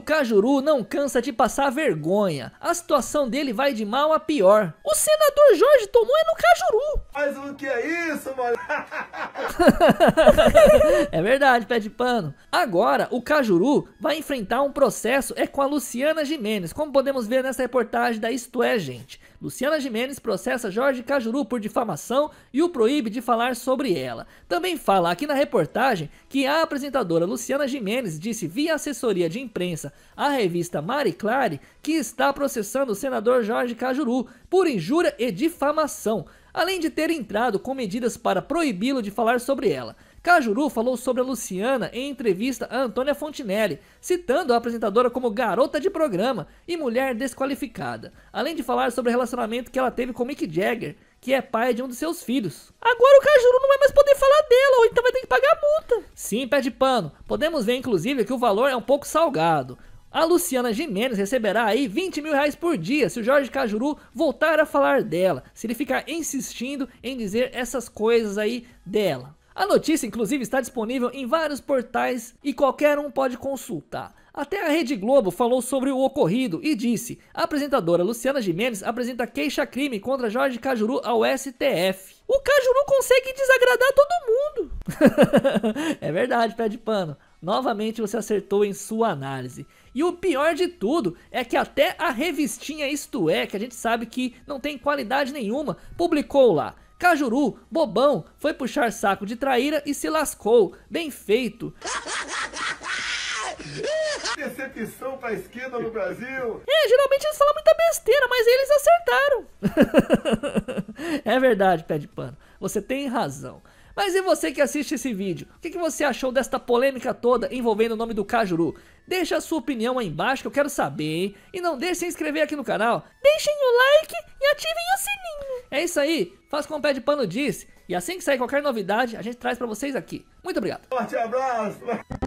o Cajuru não cansa de passar vergonha. A situação dele vai de mal a pior. O senador Jorge tomou é no Cajuru. Mas o que é isso, mano? é verdade, pé de pano. Agora, o Cajuru vai enfrentar um processo é com a Luciana Jimenez, como podemos ver nessa reportagem da Isto É, gente. Luciana Jimenez processa Jorge Cajuru por difamação e o proíbe de falar sobre ela. Também fala aqui na reportagem que a apresentadora Luciana Jimenez disse via assessoria de imprensa a revista Mari Clare, que está processando o senador Jorge Cajuru por injúria e difamação, além de ter entrado com medidas para proibi-lo de falar sobre ela. Cajuru falou sobre a Luciana em entrevista a Antônia Fontinelli, citando a apresentadora como garota de programa e mulher desqualificada, além de falar sobre o relacionamento que ela teve com Mick Jagger, que é pai de um dos seus filhos. Agora o Cajuru não vai mais poder falar dela, ou Sim, pé de pano. Podemos ver, inclusive, que o valor é um pouco salgado. A Luciana Jimenez receberá aí 20 mil reais por dia se o Jorge Cajuru voltar a falar dela, se ele ficar insistindo em dizer essas coisas aí dela. A notícia, inclusive, está disponível em vários portais e qualquer um pode consultar. Até a Rede Globo falou sobre o ocorrido e disse: a apresentadora Luciana Jimenez apresenta queixa-crime contra Jorge Cajuru ao STF. O Cajuru consegue desagradar todo mundo. é verdade, pé de pano. Novamente você acertou em sua análise. E o pior de tudo é que até a revistinha Isto É, que a gente sabe que não tem qualidade nenhuma, publicou lá. Cajuru, bobão, foi puxar saco de traíra e se lascou. Bem feito. Decepção pra esquerda no Brasil. É, geralmente eles falam muita besteira, mas eles acertaram. é verdade, pé de pano. Você tem razão. Mas e você que assiste esse vídeo? O que, que você achou desta polêmica toda envolvendo o nome do Cajuru? Deixa a sua opinião aí embaixo que eu quero saber, hein? E não deixe de se inscrever aqui no canal. Deixem o like e ativem o sininho. É isso aí. Faça como o Pé de Pano disse. E assim que sair qualquer novidade, a gente traz para vocês aqui. Muito obrigado. Forte abraço.